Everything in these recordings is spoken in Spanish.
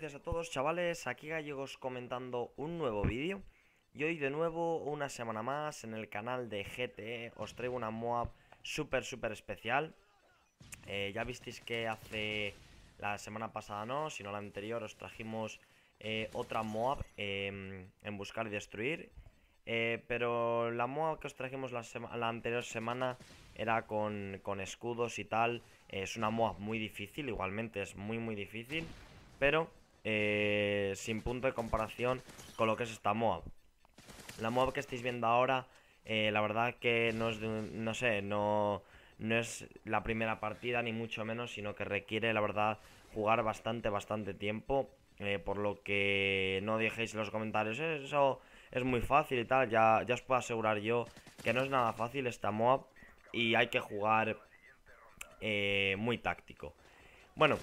buenos días a todos chavales, aquí Gallegos comentando un nuevo vídeo Y hoy de nuevo, una semana más, en el canal de GTE os traigo una MOAB súper súper especial eh, Ya visteis que hace la semana pasada no, sino la anterior os trajimos eh, otra MOAB em, en Buscar y Destruir eh, Pero la MOAB que os trajimos la, la anterior semana era con, con escudos y tal es una MOAB muy difícil, igualmente es muy muy difícil pero eh, sin punto de comparación con lo que es esta MOAB. La MOAB que estáis viendo ahora, eh, la verdad que no es, no sé, no, no es la primera partida ni mucho menos, sino que requiere, la verdad, jugar bastante, bastante tiempo. Eh, por lo que no dejéis en los comentarios, eso es muy fácil y tal, ya, ya os puedo asegurar yo que no es nada fácil esta MOAB y hay que jugar muy táctico. Bueno,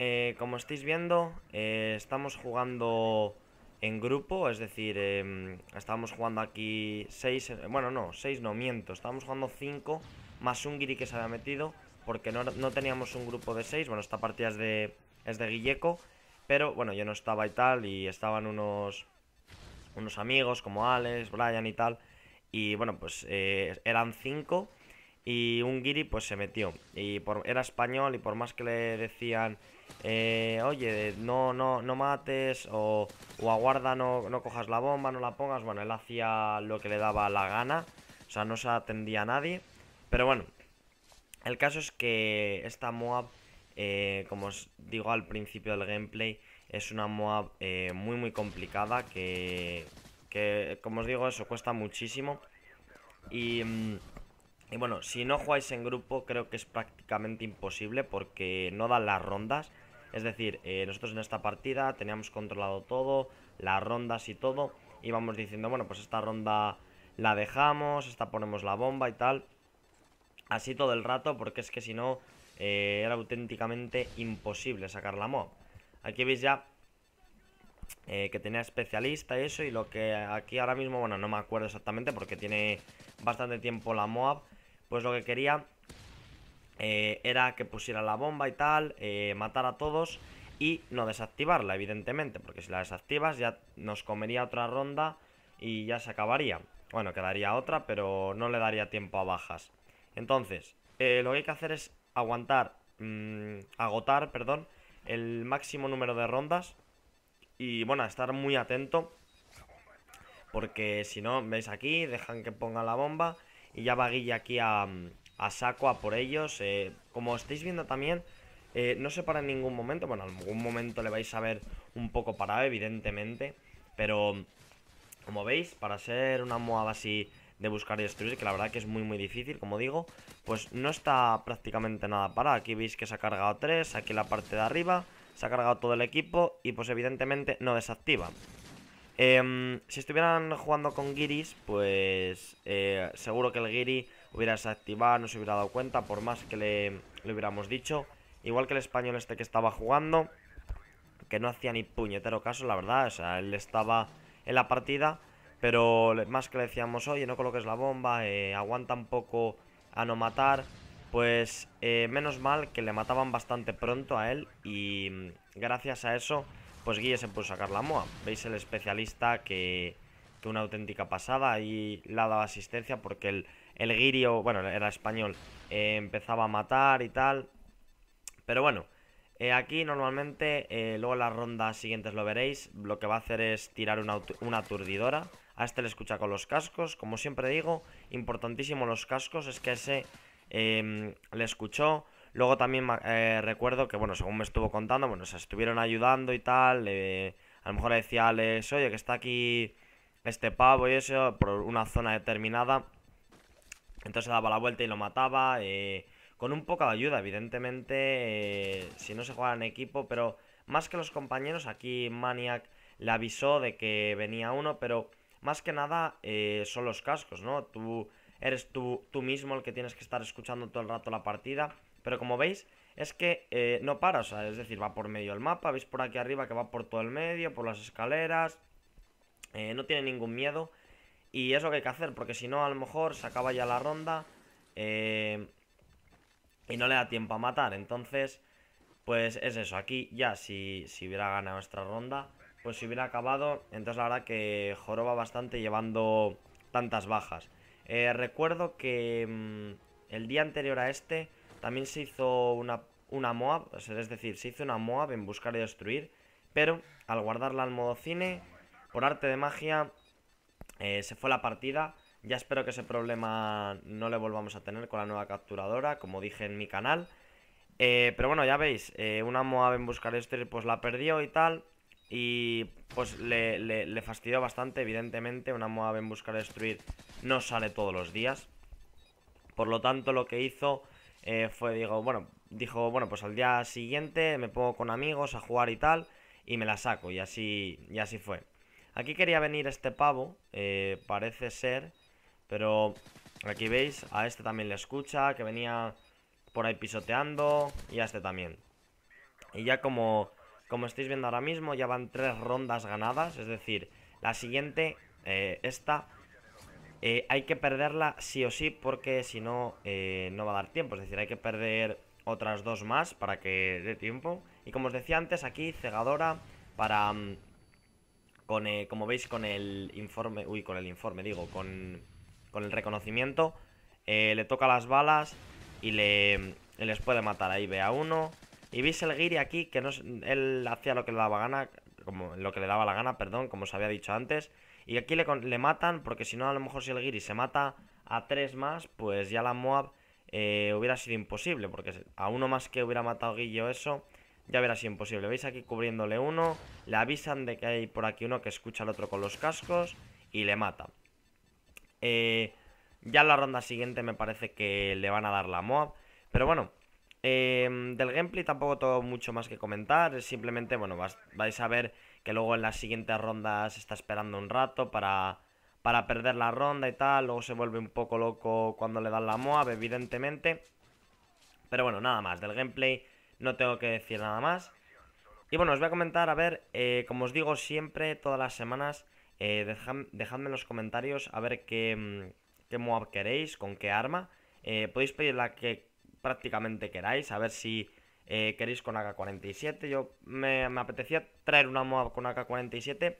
eh, como estáis viendo, eh, estamos jugando en grupo, es decir, em, estábamos jugando aquí 6, eh, bueno no, 6 no, miento, estábamos jugando 5 más un guiri que se había metido porque no, teníamos un grupo de 6, bueno esta partida es de, es de Guilleco, pero bueno yo no estaba y tal y estaban unos, unos amigos como Alex, Brian y tal y bueno pues eran 5 y un guiri pues se metió y por, era español y por más que le decían eh, oye no no no mates o, aguarda no, no, cojas la bomba no la pongas bueno él hacía lo que le daba la gana o sea no se atendía a nadie pero bueno el caso es que esta Moab eh, como os digo al principio del gameplay es una Moab eh, muy muy complicada que que como os digo eso cuesta muchísimo y mm, y bueno, si no jugáis en grupo creo que es prácticamente imposible porque no dan las rondas. Es decir, eh, nosotros en esta partida teníamos controlado todo, las rondas y todo. Íbamos diciendo, bueno, pues esta ronda la dejamos, esta ponemos la bomba y tal. Así todo el rato porque es que si no eh, era auténticamente imposible sacar la mob. Aquí veis ya eh, que tenía especialista y eso y lo que aquí ahora mismo, bueno, no me acuerdo exactamente porque tiene bastante tiempo la MOAB pues lo que quería eh, era que pusiera la bomba y tal, eh, matar a todos y no desactivarla, evidentemente, porque si la desactivas ya nos comería otra ronda y ya se acabaría. Bueno, quedaría otra, pero no le daría tiempo a bajas. Entonces, eh, lo que hay que hacer es aguantar, mm, agotar, perdón, el máximo número de rondas y, bueno, estar muy atento porque si no, veis aquí, dejan que ponga la bomba y ya va Guille aquí a, saco, a por ellos. Eh, como estáis viendo también, eh, no se para en ningún momento. Bueno, en algún momento le vais a ver un poco parado, evidentemente. Pero, como veis, para ser una MOAB así de buscar y destruir, que la verdad que es muy muy difícil, como digo, pues no está prácticamente nada parado. Aquí veis que se ha cargado tres aquí la parte de arriba, se ha cargado todo el equipo y pues evidentemente no desactiva. Em, si estuvieran jugando con Giris, pues eh, seguro que el Giri hubiera desactivado, no se hubiera dado cuenta, por más que le, le, hubiéramos dicho. Igual que el español este que estaba jugando, que no hacía ni puñetero caso, la verdad. O sea, él estaba en la partida, pero más que le decíamos, oye, no coloques la bomba, eh, aguanta un poco a no matar. Pues eh, menos mal que le mataban bastante pronto a él y mm, gracias a eso pues Guille se puso a sacar la MOA. Veis el especialista que, que una auténtica pasada y le ha dado asistencia porque el, el guirio, bueno, era español, eh, empezaba a matar y tal. Pero bueno, eh, aquí normalmente, eh, luego en las rondas siguientes lo veréis, lo que va a hacer es tirar una, aturdidora. A este le escucha con los cascos, como siempre digo, importantísimo los cascos, es que ese le escuchó, Luego también eh, recuerdo que, bueno, según me estuvo contando, bueno, se estuvieron ayudando y tal. a lo mejor le decía Alex, oye, que está aquí este pavo y eso, por una zona determinada. Entonces daba la vuelta y lo mataba. Eh, con un poco de ayuda, evidentemente, eh, si no se juega en equipo, pero más que los compañeros, aquí Maniac le avisó de que venía uno, pero más que nada son los cascos, ¿no? Tú eres tú, tú mismo el que tienes que estar escuchando todo el rato la partida pero como veis, es que eh, no para, o sea, es decir, va por medio del mapa, veis por aquí arriba que va por todo el medio, por las escaleras, eh, no tiene ningún miedo y es lo que hay que hacer, porque si no a lo mejor se acaba ya la ronda eh, y no le da tiempo a matar, entonces pues es eso, aquí ya si, si hubiera ganado esta ronda, pues si hubiera acabado, entonces la verdad que joroba bastante llevando tantas bajas. recuerdo que mm, el día anterior a este... También se hizo una, una MOAB, es decir, se hizo una MOAB en buscar y destruir, pero al guardarla al modo cine, por arte de magia, eh, se fue la partida. Ya espero que ese problema no le volvamos a tener con la nueva capturadora, como dije en mi canal. Eh, pero bueno, ya veis, eh, una Moab en buscar destruir pues la perdió y tal. Y pues le, fastidió bastante, evidentemente. Una Moab en buscar destruir no sale todos los días. Por lo tanto, lo que hizo eh, fue, digo, bueno, dijo, bueno, pues al día siguiente me pongo con amigos a jugar y tal, y me la saco, y así, y así fue. Aquí quería venir este pavo, eh, parece ser, pero aquí veis, a este también le escucha, que venía por ahí pisoteando, y a este también. Y ya como, como estáis viendo ahora mismo, ya van tres rondas ganadas, es decir, la siguiente, eh, esta, eh, hay que perderla sí o sí porque si no, eh, no va a dar tiempo. Es decir, hay que perder otras dos más para que dé tiempo. Y como os decía antes, aquí cegadora para... Mm, con, eh, como veis con el informe, uy, con el informe, digo, con, con el reconocimiento, le toca las balas y, le, les puede matar. Ahí ve a uno. Y veis el Giri aquí, que no, él hacía lo que le daba gana, como lo que le daba la gana, perdón, como os había dicho antes. Y aquí le, matan, porque si no, a lo mejor si el Giri se mata a tres más, pues ya la Moab eh, hubiera sido imposible, porque a uno más que hubiera matado Guillo eso, ya hubiera sido imposible. ¿Veis aquí cubriéndole uno? Le avisan de que hay por aquí uno que escucha al otro con los cascos y le mata. Eh, ya en la ronda siguiente me parece que le van a dar la Moab, pero bueno... Eh, del gameplay tampoco tengo mucho más que comentar, simplemente, bueno, vais a ver que luego en las siguientes rondas está esperando un rato para, para perder la ronda y tal. Luego se vuelve un poco loco cuando le dan la MOAB, evidentemente. Pero bueno, nada más. Del gameplay no tengo que decir nada más. Y bueno, os voy a comentar, a ver, eh, como os digo siempre, todas las semanas, eh, dejadme en los comentarios a ver qué, mm, qué MOAB queréis, con qué arma. Eh, podéis pedir la que prácticamente queráis, a ver si eh, queréis con AK-47. Yo me, apetecía traer una moa con AK-47.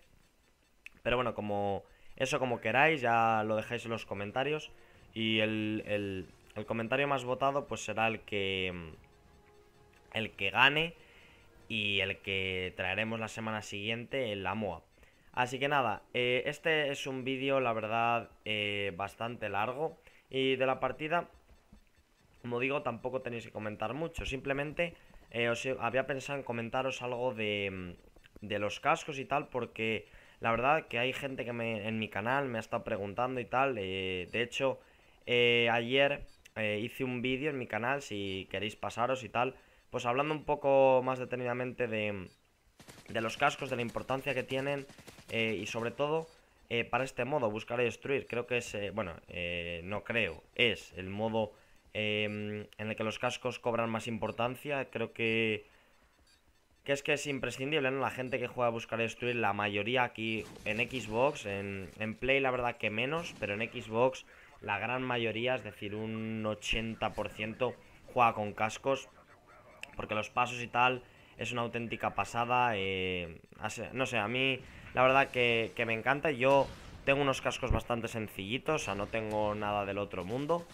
Pero bueno, como eso como queráis, ya lo dejáis en los comentarios. Y el, comentario más votado pues será el que, el que gane y el que traeremos la semana siguiente en la moa. Así que nada, eh, este es un vídeo la verdad eh, bastante largo y de la partida como digo, tampoco tenéis que comentar mucho. Simplemente eh, os había pensado en comentaros algo mm, de, los cascos y tal, porque la verdad que hay gente que en mi canal me ha estado preguntando y tal. Eh, de hecho, eh, ayer hice un vídeo en mi canal, si queréis pasaros y tal, pues hablando un poco más detenidamente de, mm, de los cascos, de la importancia que tienen y sobre todo para este modo, buscar y destruir. Creo que es, bueno, no creo, es el modo Em, en el que los cascos cobran más importancia. Creo que, que es que es imprescindible, ¿no? La gente que juega a buscar y destruir, la mayoría aquí en Xbox, en, Play la verdad que menos, pero en Xbox la gran mayoría, es decir, un 80% juega con cascos, porque los pasos y tal es una auténtica pasada. Eh, no sé, a mí la verdad que, me encanta. Yo tengo unos cascos bastante sencillitos, o sea, no tengo nada del otro mundo.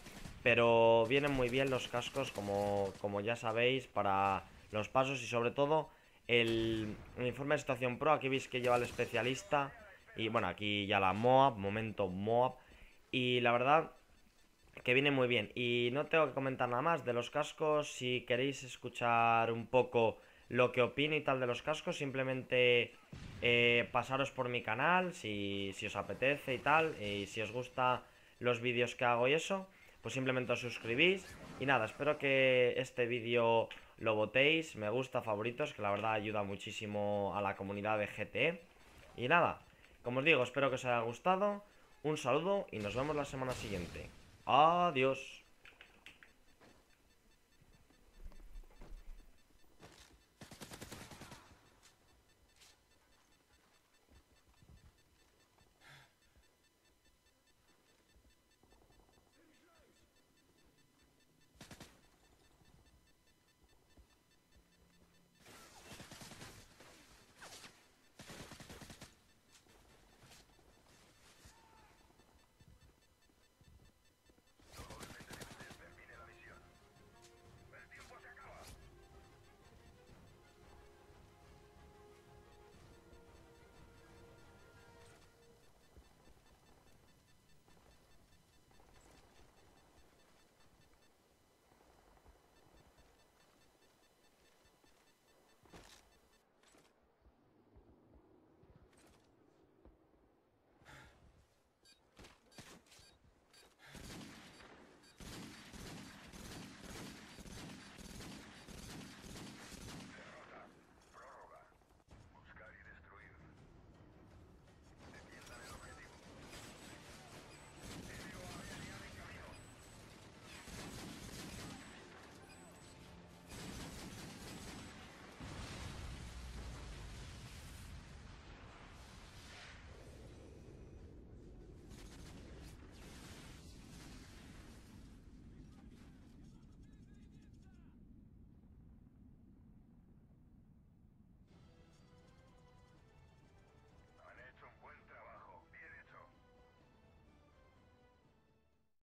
Pero vienen muy bien los cascos, como, ya sabéis, para los pasos y sobre todo el, informe de situación pro. Aquí veis que lleva el especialista y bueno, aquí ya la MOAB, momento MOAB. Y la verdad que viene muy bien. Y no tengo que comentar nada más de los cascos. Si queréis escuchar un poco lo que opino y tal de los cascos, simplemente eh, pasaros por mi canal si, si os apetece y tal. Y si os gusta los vídeos que hago y eso pues simplemente os suscribís. Y nada, espero que este vídeo lo votéis, me gusta, favoritos, que la verdad ayuda muchísimo a la comunidad de GTE. Y nada, como os digo, espero que os haya gustado, un saludo y nos vemos la semana siguiente. Adiós.